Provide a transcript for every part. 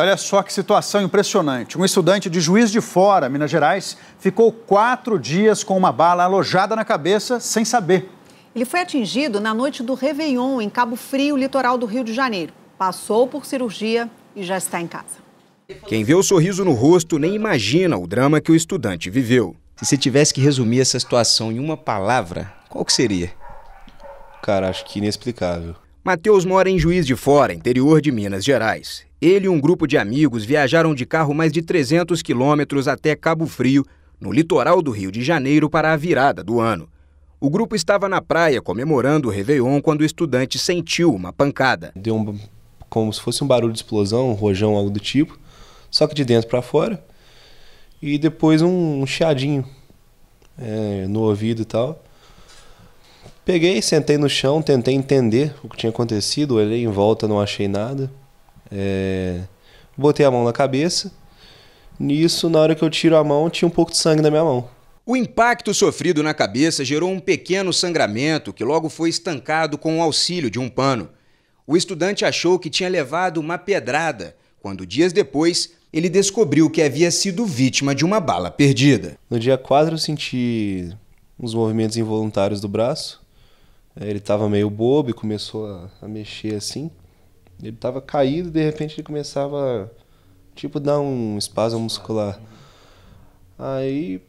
Olha só que situação impressionante. Um estudante de Juiz de Fora, Minas Gerais, ficou quatro dias com uma bala alojada na cabeça sem saber. Ele foi atingido na noite do Réveillon, em Cabo Frio, litoral do Rio de Janeiro. Passou por cirurgia e já está em casa. Quem vê o sorriso no rosto nem imagina o drama que o estudante viveu. Se se tivesse que resumir essa situação em uma palavra, qual que seria? Cara, acho que inexplicável. Mateus mora em Juiz de Fora, interior de Minas Gerais. Ele e um grupo de amigos viajaram de carro mais de 300 quilômetros até Cabo Frio, no litoral do Rio de Janeiro, para a virada do ano. O grupo estava na praia comemorando o Réveillon quando o estudante sentiu uma pancada. Deu um, como se fosse um barulho de explosão, um rojão, algo do tipo, só que de dentro para fora. E depois um, um chiadinho é, no ouvido e tal. Peguei, sentei no chão, tentei entender o que tinha acontecido, olhei em volta, não achei nada. É... Botei a mão na cabeça. Nisso, na hora que eu tiro a mão, tinha um pouco de sangue na minha mão. O impacto sofrido na cabeça gerou um pequeno sangramento que logo foi estancado com o auxílio de um pano. O estudante achou que tinha levado uma pedrada, quando dias depois ele descobriu que havia sido vítima de uma bala perdida. No dia 4 eu senti uns movimentos involuntários do braço, ele estava meio bobo e começou a, a, mexer assim. Ele estava caído e de repente ele começava, tipo, dar um espasmo muscular. Aí,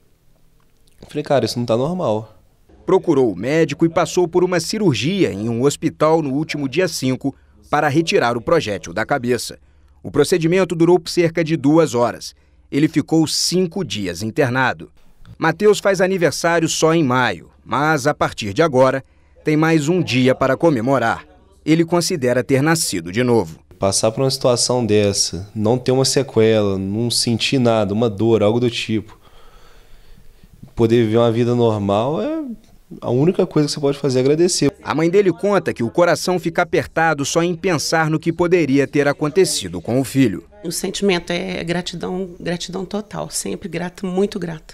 falei, cara, isso não está normal. Procurou o médico e passou por uma cirurgia em um hospital no último dia 5 para retirar o projétil da cabeça. O procedimento durou cerca de duas horas. Ele ficou cinco dias internado. Matheus faz aniversário só em maio, mas a partir de agora tem mais um dia para comemorar. Ele considera ter nascido de novo. Passar por uma situação dessa, não ter uma sequela, não sentir nada, uma dor, algo do tipo, poder viver uma vida normal é a única coisa que você pode fazer é agradecer. A mãe dele conta que o coração fica apertado só em pensar no que poderia ter acontecido com o filho. O sentimento é gratidão, gratidão total, sempre grato, muito grato